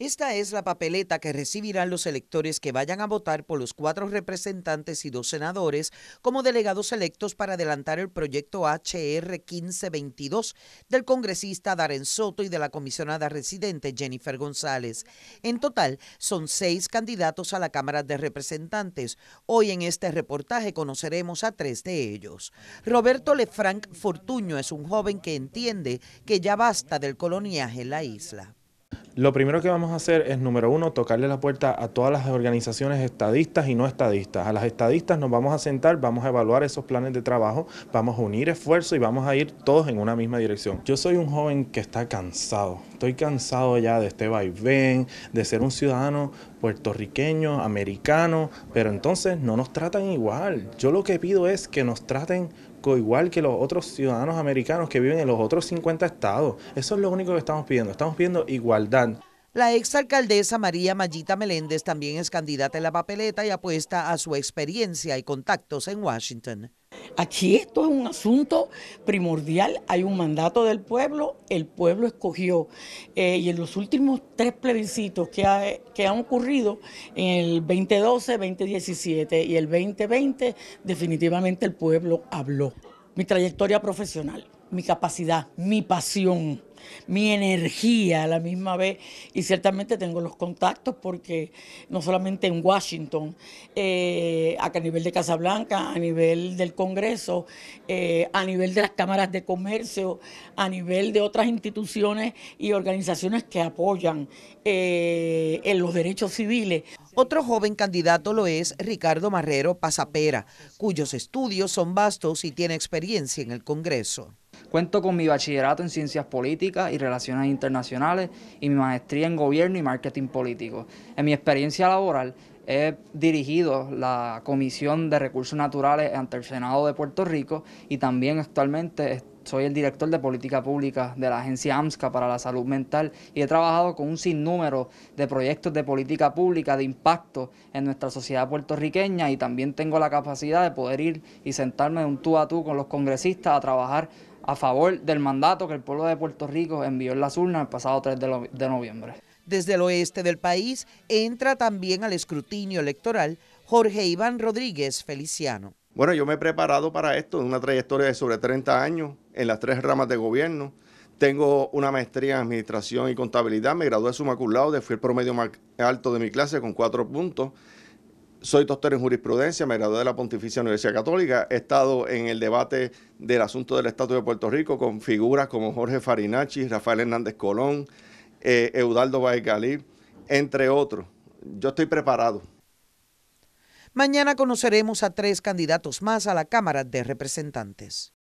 Esta es la papeleta que recibirán los electores que vayan a votar por los cuatro representantes y dos senadores como delegados electos para adelantar el proyecto HR 1522 del congresista Darren Soto y de la comisionada residente Jennifer González. En total, son seis candidatos a la Cámara de Representantes. Hoy en este reportaje conoceremos a tres de ellos. Roberto Lefranc Fortuño es un joven que entiende que ya basta del coloniaje en la isla lo primero que vamos a hacer es, número uno, tocarle la puerta a todas las organizaciones estadistas y no estadistas. A las estadistas nos vamos a sentar, vamos a evaluar esos planes de trabajo, vamos a unir esfuerzos y vamos a ir todos en una misma dirección. Yo soy un joven que está cansado, estoy cansado ya de este vaivén, de ser un ciudadano puertorriqueños, americanos, pero entonces no nos tratan igual. Yo lo que pido es que nos traten igual que los otros ciudadanos americanos que viven en los otros 50 estados. Eso es lo único que estamos pidiendo. Estamos pidiendo igualdad. La exalcaldesa María Mayita Meléndez también es candidata en la papeleta y apuesta a su experiencia y contactos en Washington. Aquí esto es un asunto primordial, hay un mandato del pueblo, el pueblo escogió eh, y en los últimos tres plebiscitos que, ha, que han ocurrido, en el 2012, 2017 y el 2020, definitivamente el pueblo habló. Mi trayectoria profesional, mi capacidad, mi pasión, mi energía a la misma vez y ciertamente tengo los contactos porque no solamente en Washington, acá eh, a nivel de Casablanca, a nivel del Congreso, eh, a nivel de las cámaras de comercio, a nivel de otras instituciones y organizaciones que apoyan eh, en los derechos civiles. Otro joven candidato lo es Ricardo Marrero Pasapera, cuyos estudios son vastos y tiene experiencia en el Congreso. Cuento con mi bachillerato en ciencias políticas y relaciones internacionales y mi maestría en gobierno y marketing político. En mi experiencia laboral he dirigido la Comisión de Recursos Naturales ante el Senado de Puerto Rico y también actualmente soy el director de política pública de la agencia AMSCA para la salud mental y he trabajado con un sinnúmero de proyectos de política pública de impacto en nuestra sociedad puertorriqueña y también tengo la capacidad de poder ir y sentarme de un tú a tú con los congresistas a trabajar a favor del mandato que el pueblo de Puerto Rico envió en las urnas el pasado 3 de noviembre. Desde el oeste del país entra también al escrutinio electoral Jorge Iván Rodríguez Feliciano. Bueno, yo me he preparado para esto, en una trayectoria de sobre 30 años, en las tres ramas de gobierno. Tengo una maestría en administración y contabilidad, me gradué summa cum laude, fui el promedio más alto de mi clase con cuatro puntos. Soy doctor en jurisprudencia, me gradué de la Pontificia Universidad Católica. He estado en el debate del asunto del Estado de Puerto Rico con figuras como Jorge Farinacci, Rafael Hernández Colón, eh, Eudaldo Eudaldo Galí, entre otros. Yo estoy preparado. Mañana conoceremos a tres candidatos más a la Cámara de Representantes.